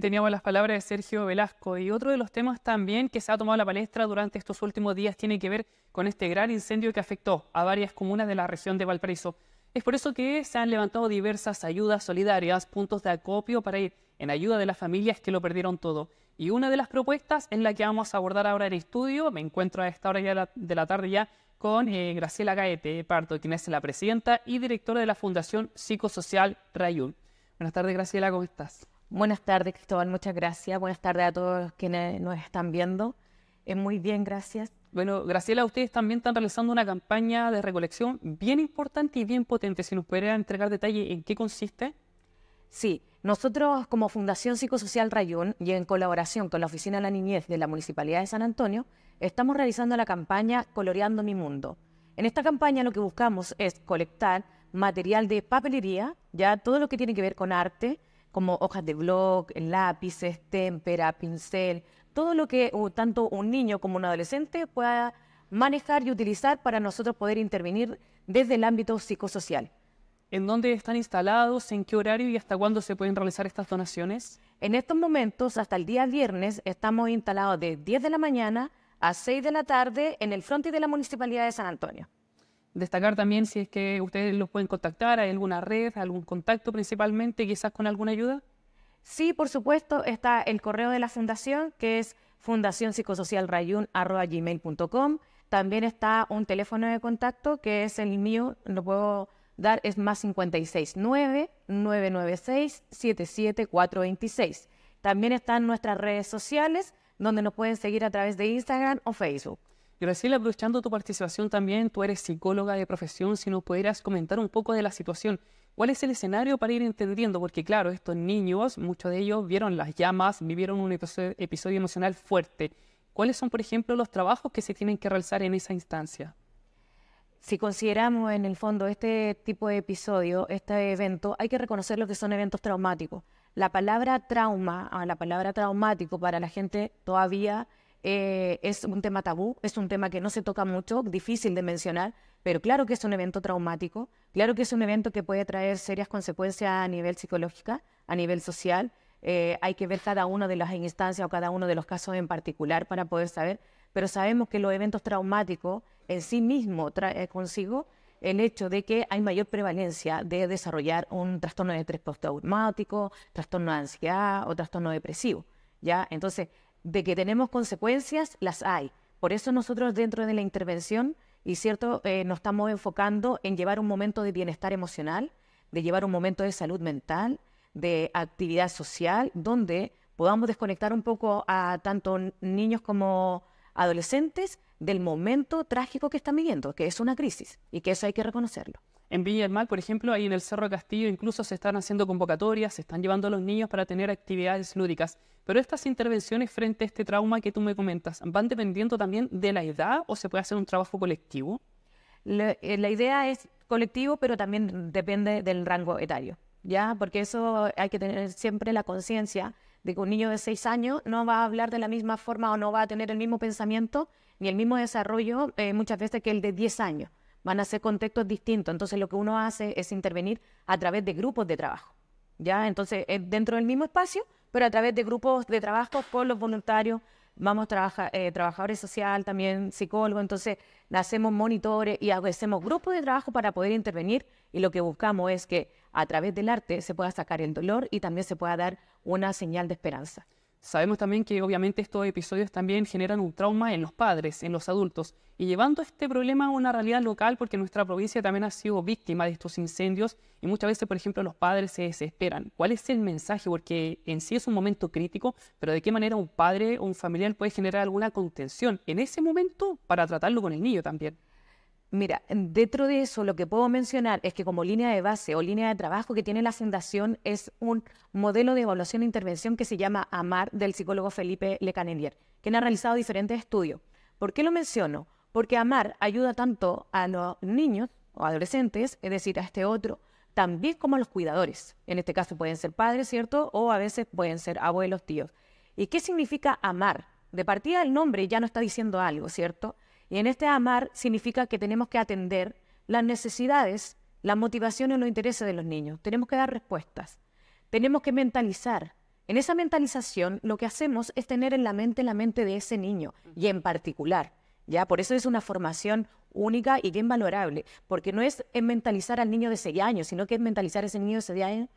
teníamos las palabras de Sergio Velasco. Y otro de los temas también que se ha tomado la palestra durante estos últimos días tiene que ver con este gran incendio que afectó a varias comunas de la región de Valparaíso. Es por eso que se han levantado diversas ayudas solidarias, puntos de acopio para ir en ayuda de las familias que lo perdieron todo. Y una de las propuestas en la que vamos a abordar ahora en estudio. Me encuentro a esta hora ya de la, tarde ya con eh, Graciela Gaete Parto, quien es la presidenta y directora de la Fundación Psicosocial Rayun. Buenas tardes, Graciela, ¿cómo estás? Buenas tardes, Cristóbal, muchas gracias. Buenas tardes a todos quienes nos están viendo. Es muy bien, gracias. Bueno, Graciela, ustedes también están realizando una campaña de recolección bien importante y bien potente. Si nos pudiera entregar detalles en qué consiste. Sí, nosotros como Fundación Psicosocial Rayón y en colaboración con la Oficina de la Niñez de la Municipalidad de San Antonio, estamos realizando la campaña Coloreando mi Mundo. En esta campaña lo que buscamos es colectar material de papelería, ya todo lo que tiene que ver con arte, como hojas de blog, lápices, témpera, pincel, todo lo que tanto un niño como un adolescente pueda manejar y utilizar para nosotros poder intervenir desde el ámbito psicosocial. ¿En dónde están instalados? ¿En qué horario y hasta cuándo se pueden realizar estas donaciones? En estos momentos, hasta el día viernes, estamos instalados de 10 de la mañana a 6 de la tarde en el frente de la Municipalidad de San Antonio. Destacar también si es que ustedes los pueden contactar, hay alguna red, algún contacto principalmente, quizás con alguna ayuda. Sí, por supuesto, está el correo de la fundación, que es fundacionpsicosocialrayun.com. También está un teléfono de contacto, que es el mío, lo puedo dar, es más 569-996-77426. También están nuestras redes sociales, donde nos pueden seguir a través de Instagram o Facebook. Graciela, aprovechando tu participación también, tú eres psicóloga de profesión, si nos pudieras comentar un poco de la situación. ¿Cuál es el escenario para ir entendiendo? Porque claro, estos niños, muchos de ellos vieron las llamas, vivieron un episodio, emocional fuerte. ¿Cuáles son, por ejemplo, los trabajos que se tienen que realizar en esa instancia? si consideramos en el fondo este tipo de episodio, este evento, hay que reconocer lo que son eventos traumáticos. La palabra trauma, ah, la palabra traumático para la gente todavía eh, es un tema tabú, es un tema que no se toca mucho, difícil de mencionar, pero claro que es un evento traumático, claro que es un evento que puede traer serias consecuencias a nivel psicológico, a nivel social. Eh, hay que ver cada una de las instancias o cada uno de los casos en particular para poder saber, pero sabemos que los eventos traumáticos en sí mismo traen eh, consigo el hecho de que hay mayor prevalencia de desarrollar un trastorno de estrés postraumático, trastorno de ansiedad o trastorno depresivo. ¿ya? Entonces, de que tenemos consecuencias, las hay. Por eso nosotros dentro de la intervención, y cierto, eh, nos estamos enfocando en llevar un momento de bienestar emocional, de llevar un momento de salud mental, de actividad social, donde podamos desconectar un poco a tanto niños como adolescentes del momento trágico que están viviendo, que es una crisis y que eso hay que reconocerlo. En Villa del Mar, por ejemplo, ahí en el Cerro Castillo incluso se están haciendo convocatorias, se están llevando a los niños para tener actividades lúdicas. Pero estas intervenciones frente a este trauma que tú me comentas, ¿van dependiendo también de la edad o se puede hacer un trabajo colectivo? La, eh, la idea es colectivo, pero también depende del rango etario, ¿ya? Porque eso hay que tener siempre la conciencia de un niño de seis años no va a hablar de la misma forma o no va a tener el mismo pensamiento ni el mismo desarrollo eh, muchas veces que el de 10 años. Van a ser contextos distintos. Entonces lo que uno hace es intervenir a través de grupos de trabajo. ¿ya? Entonces, dentro del mismo espacio, pero a través de grupos de trabajo por los voluntarios, vamos eh, trabajadores social, también psicólogos, entonces hacemos monitores y hacemos grupos de trabajo para poder intervenir y lo que buscamos es que a través del arte se pueda sacar el dolor y también se pueda dar una señal de esperanza. Sabemos también que obviamente estos episodios también generan un trauma en los padres, en los adultos, y llevando este problema a una realidad local, porque nuestra provincia también ha sido víctima de estos incendios y muchas veces, por ejemplo, los padres se desesperan. ¿Cuál es el mensaje? Porque en sí es un momento crítico, pero ¿de qué manera un padre o un familiar puede generar alguna contención en ese momento para tratarlo con el niño también? Mira, dentro de eso lo que puedo mencionar es que como línea de base o línea de trabajo que tiene la Fundación es un modelo de evaluación e intervención que se llama AMAR del psicólogo Felipe Lecanenier, quien ha realizado diferentes estudios. ¿Por qué lo menciono? Porque AMAR ayuda tanto a los niños o adolescentes, es decir, a este otro, también como a los cuidadores. En este caso pueden ser padres, ¿cierto? O a veces pueden ser abuelos, tíos. ¿Y qué significa AMAR? De partida el nombre ya no está diciendo algo, ¿cierto? Y en este amar significa que tenemos que atender las necesidades, las motivaciones o los intereses de los niños. Tenemos que dar respuestas. Tenemos que mentalizar. En esa mentalización lo que hacemos es tener en la mente la mente de ese niño y en particular. ¿ya? Por eso es una formación única y bien valorable, porque no es mentalizar al niño de 6 años, sino que es mentalizar a ese niño de 6 años,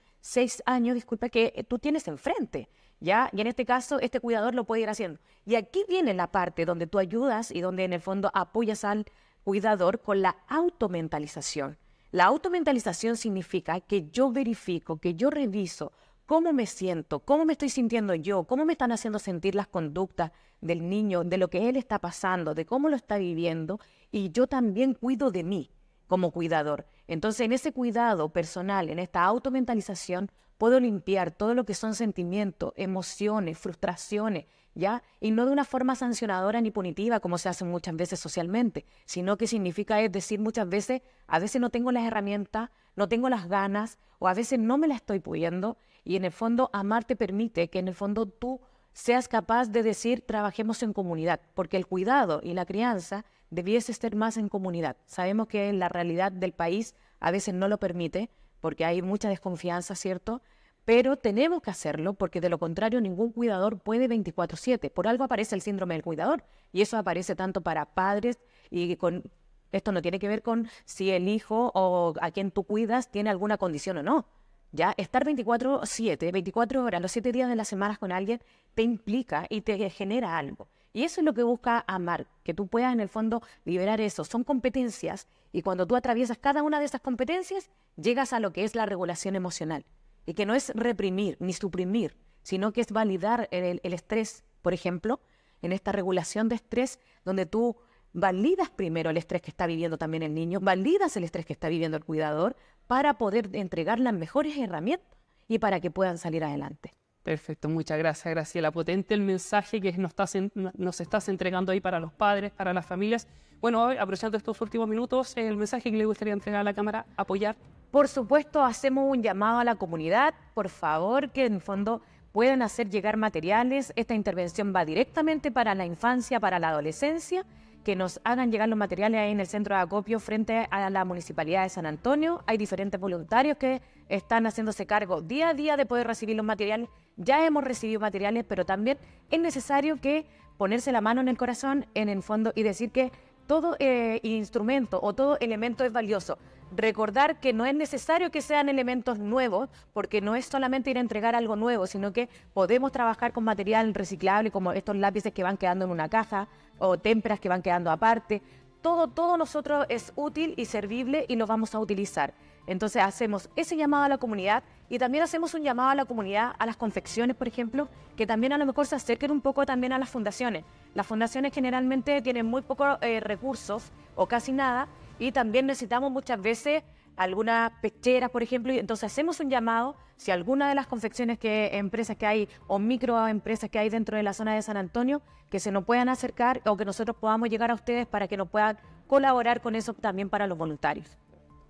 años disculpa, que tú tienes enfrente. Y en este caso, este cuidador lo puede ir haciendo. Y aquí viene la parte donde tú ayudas y donde en el fondo apoyas al cuidador con la automentalización. La automentalización significa que yo verifico, que yo reviso cómo me siento, cómo me estoy sintiendo yo, cómo me están haciendo sentir las conductas del niño, de lo que él está pasando, de cómo lo está viviendo, y yo también cuido de mí como cuidador. Entonces, en ese cuidado personal, en esta automentalización, puedo limpiar todo lo que son sentimientos, emociones, frustraciones, ¿ya? Y no de una forma sancionadora ni punitiva como se hace muchas veces socialmente, sino que significa es decir muchas veces, a veces no tengo las herramientas, no tengo las ganas o a veces no me las estoy pudiendo y en el fondo amar te permite que en el fondo tú seas capaz de decir trabajemos en comunidad, porque el cuidado y la crianza debiese estar más en comunidad. Sabemos que la realidad del país a veces no lo permite, porque hay mucha desconfianza, ¿cierto? Pero tenemos que hacerlo porque de lo contrario ningún cuidador puede 24/7. Por algo aparece el síndrome del cuidador y eso aparece tanto para padres y con... Esto no tiene que ver con si el hijo o a quien tú cuidas tiene alguna condición o no. ¿ya? Estar 24-7, 24 horas, los 7 días de la semana con alguien, te implica y te genera algo. Y eso es lo que busca AMAR, que tú puedas en el fondo liberar eso. Son competencias y cuando tú atraviesas cada una de esas competencias, llegas a lo que es la regulación emocional. Y que no es reprimir ni suprimir, sino que es validar el, estrés, por ejemplo, en esta regulación de estrés, donde tú validas primero el estrés que está viviendo también el niño, validas el estrés que está viviendo el cuidador para poder entregar las mejores herramientas y para que puedan salir adelante. Perfecto, muchas gracias, Graciela. Potente el mensaje que nos estás, nos estás entregando ahí para los padres, para las familias. Bueno, aprovechando estos últimos minutos, el mensaje que le gustaría entregar a la Cámara, apoyar. Por supuesto, hacemos un llamado a la comunidad, por favor, que en fondo puedan hacer llegar materiales. Esta intervención va directamente para la infancia, para la adolescencia que nos hagan llegar los materiales ahí en el centro de acopio frente a la Municipalidad de San Antonio. Hay diferentes voluntarios que están haciéndose cargo día a día de poder recibir los materiales. Ya hemos recibido materiales, pero también es necesario que ponerse la mano en el corazón, en el fondo, y decir que todo eh, instrumento o todo elemento es valioso recordar que no es necesario que sean elementos nuevos, porque no es solamente ir a entregar algo nuevo, sino que podemos trabajar con material reciclable, como estos lápices que van quedando en una caja o témperas que van quedando aparte. Todo, todo nosotros es útil y servible y lo vamos a utilizar. Entonces hacemos ese llamado a la comunidad y también hacemos un llamado a la comunidad, a las confecciones, por ejemplo, que también a lo mejor se acerquen un poco también a las fundaciones. Las fundaciones generalmente tienen muy pocos eh, recursos o casi nada y también necesitamos muchas veces algunas pecheras, por ejemplo, y entonces hacemos un llamado, si alguna de las confecciones que empresas que hay o microempresas que hay dentro de la zona de San Antonio, que se nos puedan acercar o que nosotros podamos llegar a ustedes para que nos puedan colaborar con eso también para los voluntarios.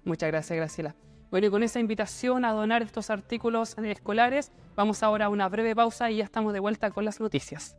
Muchas gracias, Graciela. Bueno, y con esa invitación a donar estos artículos escolares, vamos ahora a una breve pausa y ya estamos de vuelta con las noticias.